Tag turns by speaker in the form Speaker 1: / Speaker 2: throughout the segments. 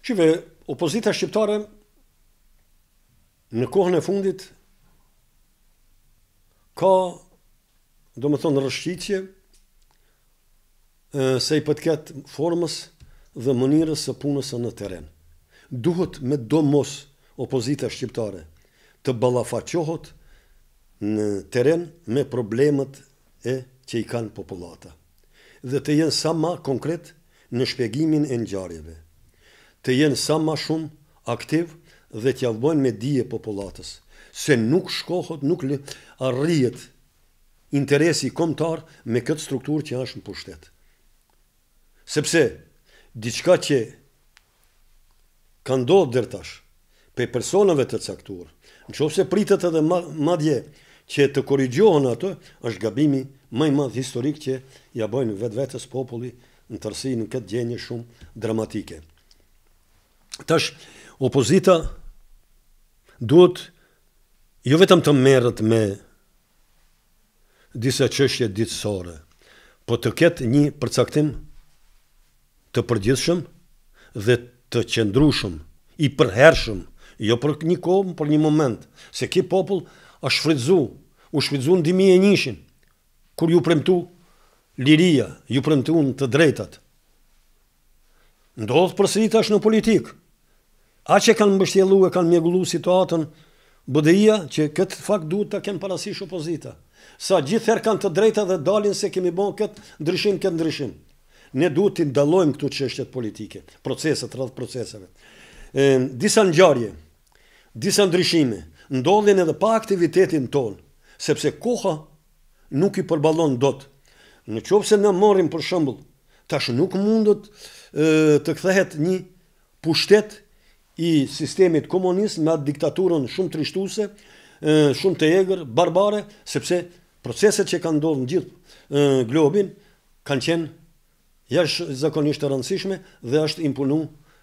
Speaker 1: Qive, opozita shqiptare në kohën e fundit ka, do më thonë, rëshqicje se i pëtket formës dhe mënirës së punës në teren. Duhet me do mos opozita shqiptare të balafaqohot në teren me problemet e që i kanë populata dhe të jenë sa ma konkret në shpegimin e njarjeve të jenë sa ma shumë aktiv dhe t'ja vëbojnë me dije populatës. Se nuk shkohët, nuk arrijet interesi komtar me këtë strukturë që është në pushtet. Sepse, diçka që ka ndohë dërtash për personave të caktur, në që ose pritët edhe madje që të korigjohën ato, është gabimi maj madhë historik që ja bojnë vetë vetës populli në tërsi në këtë gjenje shumë dramatike. Tash, opozita duhet jo vetëm të merët me disa qështje ditësore, po të ketë një përcaktim të përgjithshëm dhe të qendrushëm, i përherëshëm, jo për një kohë, për një moment, se ki popull është shfridzu, u shfridzu në dimi e njëshin, kur ju premtu liria, ju premtu në të drejtat. Ndodhë përsi i tash në politikë, A që kanë mështjelu e kanë mjegullu situatën, bëdhia që këtë fakt duhet të kemë parasish opozita. Sa gjithë kanë të drejta dhe dalin se kemi bon këtë ndryshim, këtë ndryshim. Ne duhet të ndalojmë këtu që politike, proceset, rrath proceseve. Disa në gjarje, disa ndryshime, ndodhin edhe pa aktivitetin tonë, sepse koha nuk i përbalon dotë. Në qovë se në morim për shëmbullë, tash nuk mundët të kthehet një pushtet i sistemit komunist me atë diktaturën shumë trishtuse, shumë të egrë, barbare, sepse proceset që kanë ndodhë në gjithë globin kanë qenë jash zakonisht të rëndësishme dhe është impunu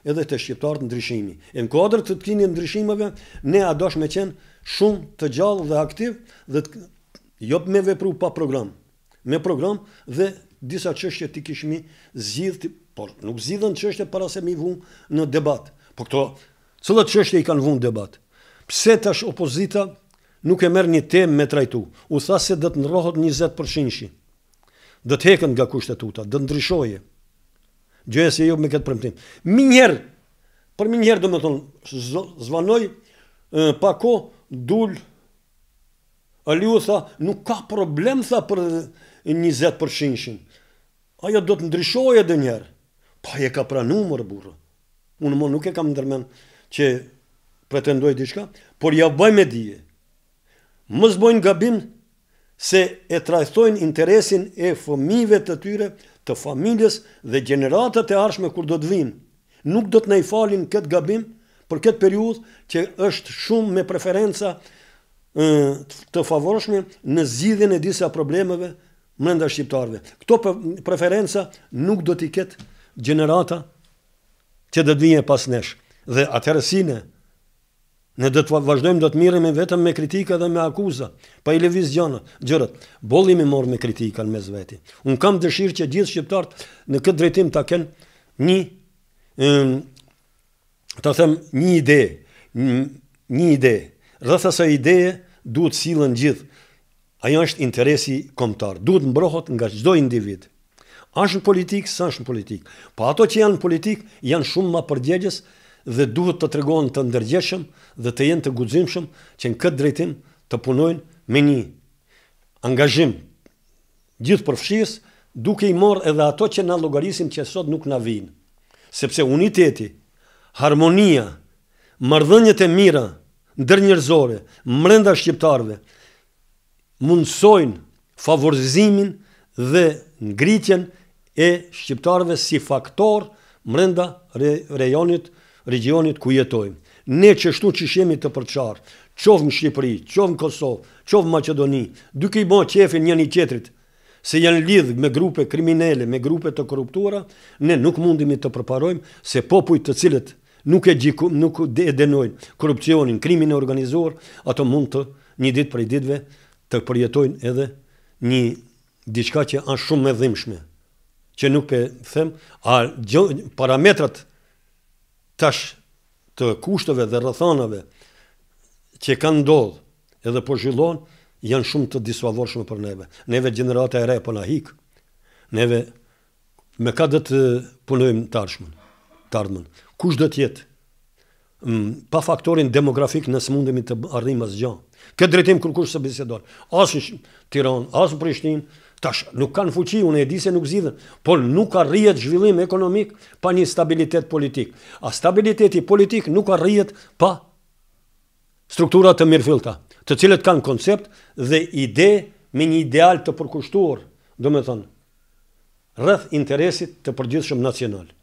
Speaker 1: edhe të shqiptarët ndryshimi. E në kodrë të të kini ndryshimeve, ne a dosh me qenë shumë të gjallë dhe aktiv dhe të jop me vepru pa program. Me program dhe disa qështje të kishmi zhjith, por nuk zhjithën qështje para se mi vunë në debatë. Po këto, cëllat qështje i kanë vunë debat? Pse tash opozita nuk e merë një temë me trajtu? U tha se dhe të nërohot 20% shi. Dhe të heken nga kushtetuta, dhe të ndryshoje. Gjëja se jo me këtë përmëtim. Minjerë, për minjerë dhe me thonë, zvanoj, pa ko, dul, u tha, nuk ka problem, tha, për 20% shi. Aja do të ndryshoje dhe njerë. Pa e ka pra numër, burë unë më nuk e kam ndërmen që pretendoj diçka, por ja bëj me dije. Më zbojnë gabim se e trajtojnë interesin e fëmive të tyre, të familjes dhe generatët e arshme kur do të vinë. Nuk do të ndaj falin këtë gabim për këtë periud që është shumë me preferenca të favorshme në zgjidhjen e disa problemeve brenda shqiptarve. Këto preferenca nuk do t'i ketë generata që do të pas nesh. Dhe atëherë si ne ne do të vazhdojmë do të mirëm vetëm me kritika dhe me akuza, pa i lëvizjon gjërat. Bolli më mor me kritikën mes zveti. Un kam dëshirë që gjithë shqiptarët në këtë drejtim ta kenë një ëm ta një ide, një, ide. Rreth asaj ideje duhet silën gjithë. Ajo është interesi kombëtar. Duhet mbrohet nga çdo individ është në politikë, së është në politikë. Po ato që janë në politikë, janë shumë ma përgjegjes dhe duhet të tregojnë të ndërgjeshëm dhe të jenë të gudzimshëm që në këtë drejtim të punojnë me një angazhim gjithë përfshirës duke i morë edhe ato që na logarisim që sot nuk na vinë. Sepse uniteti, harmonia, mërdhënjët e mira, ndër njërzore, mrenda shqiptarve, mundësojnë favorizimin dhe ngritjen e shqiptarëve si faktor mrenda re, rejonit, regionit ku jetojmë. Ne që shtu që shemi të përqarë, qovë në Shqipëri, qovë në Kosovë, qovë në Macedoni, duke i bo qefin një një qetrit, se janë lidhë me grupe kriminele, me grupe të korruptura, ne nuk mundimi të përparojmë se popujt të cilët nuk e, nuk e denojnë korupcionin, krimin e organizuar, ato mund të një ditë për i ditëve të përjetojnë edhe një, diçka që është shumë e dhimbshme, që nuk e them, a gjo, parametrat tash të kushteve dhe rrethanave që kanë ndodhur edhe po zhvillohen janë shumë të disfavorshme për neve. Neve gjenerata e re po na hik. Neve me ka dhe të punojmë tarshmën, tarshmën. Kush dhe tjetë pa faktorin demografik nësë smundemi të ardhim gjë. Kë drejtim kur kush se bisedon. As në Tiranë, as në Prishtinë, tash nuk kanë fuqi, unë e di se nuk zgjidhen, por nuk arrihet zhvillim ekonomik pa një stabilitet politik. A stabiliteti politik nuk arrihet pa struktura të mirëfillta, të cilët kanë koncept dhe ide me një ideal të përkushtuar, domethënë rreth interesit të përgjithshëm nacional.